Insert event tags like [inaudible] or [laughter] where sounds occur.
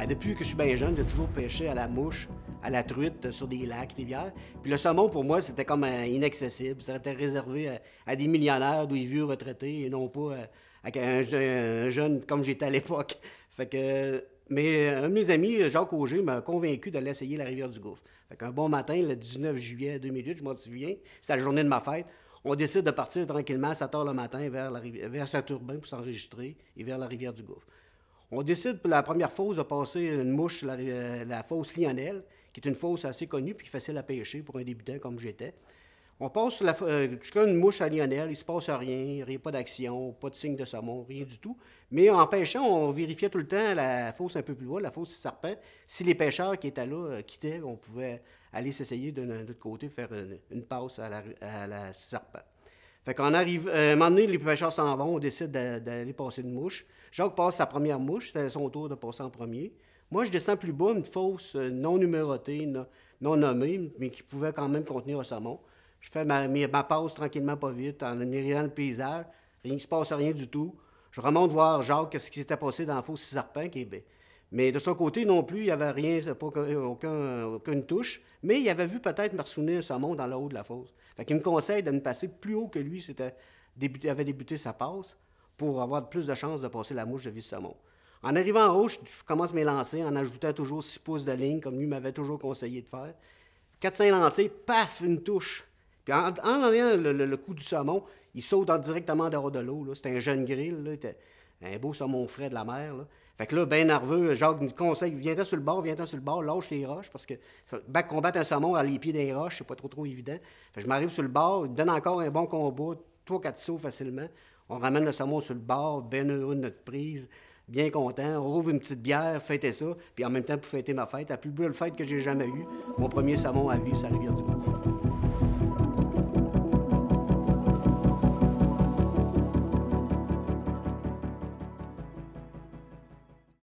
Ah, depuis que je suis bien jeune, j'ai toujours pêché à la mouche, à la truite euh, sur des lacs, rivières. Puis le saumon, pour moi, c'était comme euh, inaccessible. C'était réservé euh, à, des millionnaires d'où ils vieux retraités et non pas à, un, jeune comme j'étais à l'époque. [laughs] Fait que... Mais un de mes amis, Jacques Auger, m'a convaincu d'aller essayer la rivière du Gouffre. Fait qu'un bon matin, le 19 juillet 2008, je m'en souviens, c'est la journée de ma fête, on décide de partir tranquillement à 7 h le matin vers, vers Saint-Urbain pour s'enregistrer et vers la rivière du Gouffre. On décide pour la première fosse de passer une mouche euh, la, fosse Lionel, qui est une fosse assez connue puis facile à pêcher pour un débutant comme j'étais. On passe la, euh, jusqu'à une mouche à Lionel, il se passe rien, rien, pas d'action, pas de signe de saumon, rien du tout. Mais en pêchant, on vérifiait tout le temps la fosse un peu plus loin, la fosse serpent. Si les pêcheurs qui étaient là euh, quittaient, on pouvait aller s'essayer d'un autre côté, faire une, passe à la, à la fait arrive, euh, un moment donné, les pêcheurs s'en vont, on décide d'aller passer une mouche. Jacques passe sa première mouche, c'est son tour de passer en premier. Moi, je descends plus bas, une fosse euh, non numérotée, non, nommée, mais qui pouvait quand même contenir un saumon. Je fais ma, ma passe tranquillement, pas vite, en admirant le paysage. Rien ne se passe, rien du tout. Je remonte voir Jacques, ce qui s'était passé dans la fosse Cisarpin, qui est mais de son côté non plus, il n'y avait rien, pas aucune touche. Mais il avait vu peut-être marsounir un saumon dans le haut de la fosse. Fait qu'il me conseille de me passer plus haut que lui, c'était, avait débuté sa passe, pour avoir plus de chances de passer la mouche de vis-saumon. En arrivant en haut, je commence mes lancers en ajoutant toujours six pouces de ligne, comme lui m'avait toujours conseillé de faire. Quatre-cinq lancers, paf, une touche. Puis en, en, le, coup du saumon, il saute directement en dehors de l'eau. C'était un jeune grill. Un hein, beau saumon frais de la mer. Fait que là, bien nerveux, Jacques me conseille viens-t'en sur le bord, viens-t'en sur le bord, lâche les roches, parce que combattre un saumon à les pieds des roches, c'est pas trop trop évident. je m'arrive sur le bord, il donne encore un bon combat, trois, quatre sauts facilement. On ramène le saumon sur le bord, bien heureux de notre prise, bien content, on rouvre une petite bière, fêtez ça, puis en même temps, pour fêter ma fête, la plus belle fête que j'ai jamais eue, mon premier saumon à vie, ça la du fou.